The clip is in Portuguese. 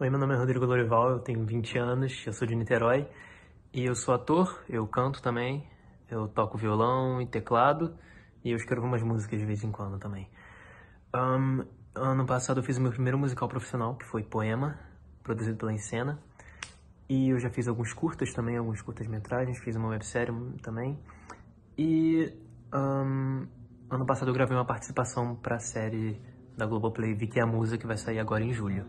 Oi, meu nome é Rodrigo Lorival, eu tenho 20 anos, eu sou de Niterói e eu sou ator, eu canto também, eu toco violão e teclado e eu escrevo umas músicas de vez em quando também. Um, ano passado eu fiz o meu primeiro musical profissional, que foi Poema, produzido pela Encena, e eu já fiz alguns curtas também, alguns curtas-metragens, fiz uma websérie também e um, ano passado eu gravei uma participação para a série da Globoplay Vi Que é a Musa, que vai sair agora em julho.